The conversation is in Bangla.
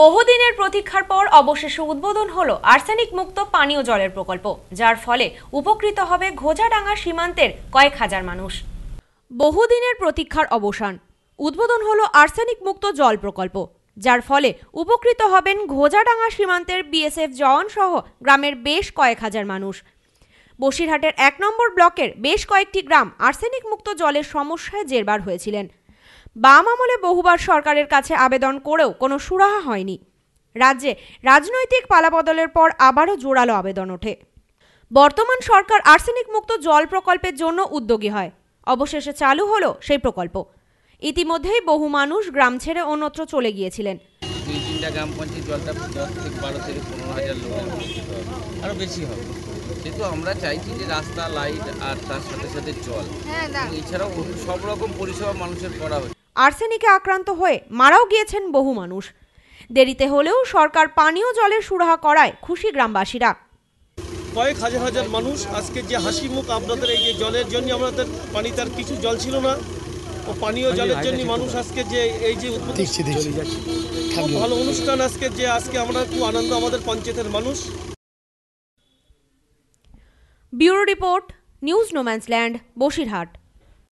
বহুদিনের প্রতীক্ষার পর অবশেষে উদ্বোধন হল আর্সেনিক মুক্ত পানীয় জলের প্রকল্প যার ফলে উপকৃত হবে ঘোজাডাঙ্গা সীমান্তের কয়েক হাজার মানুষ বহুদিনের প্রতীক্ষার অবসান উদ্বোধন হল আর্সেনিক মুক্ত জল প্রকল্প যার ফলে উপকৃত হবেন ঘোজাডাঙ্গা সীমান্তের বিএসএফ জওয়ান সহ গ্রামের বেশ কয়েক হাজার মানুষ বসিরহাটের এক নম্বর ব্লকের বেশ কয়েকটি গ্রাম আর্সেনিক মুক্ত জলের সমস্যায় জেরবার হয়েছিলেন বাম আমলে বহুবার সরকারের কাছে আবেদন করেও কোনো সুরাহা হয়নি রাজ্যে রাজনৈতিক পালাবদলের পর আবারও জোরালো আবেদন ওঠে বর্তমান সরকার আর্সেনিক মুক্ত জল প্রকল্পের জন্য উদ্যোগী হয় অবশেষে চালু হলো সেই প্রকল্প ইতিমধ্যেই বহু মানুষ গ্রাম ছেড়ে অন্যত্র চলে গিয়েছিলেন দুই আমরা চাইছি যে রাস্তা লাইট আর তার সাথে সাথে জল হ্যাঁ, এছাড়াও সব রকম পরিষেবা মানুষের করা হচ্ছে আর্সেনিকে আক্রান্ত হয়ে মারাও গিয়েছেন বহু মানুষ দেরিতে হলেও সরকার পানীয় জলের সুরাহা করায় খুশি গ্রামবাসীরা কয়েক হাজার হাজার মানুষ আজকে যে হাসি মুখ আপনাদের এই যে জলের জন্য আমাদের পানিতে আর কিছু জল ছিল না ও পানীয় জলের জন্য মানুষ আজকে যে এই যে খুব ভালো অনুষ্ঠান আজকে যে আজকে আমরা খুব আনন্দ আমাদের পঞ্চায়েতের মানুষ bureau report news no man's land Basirhat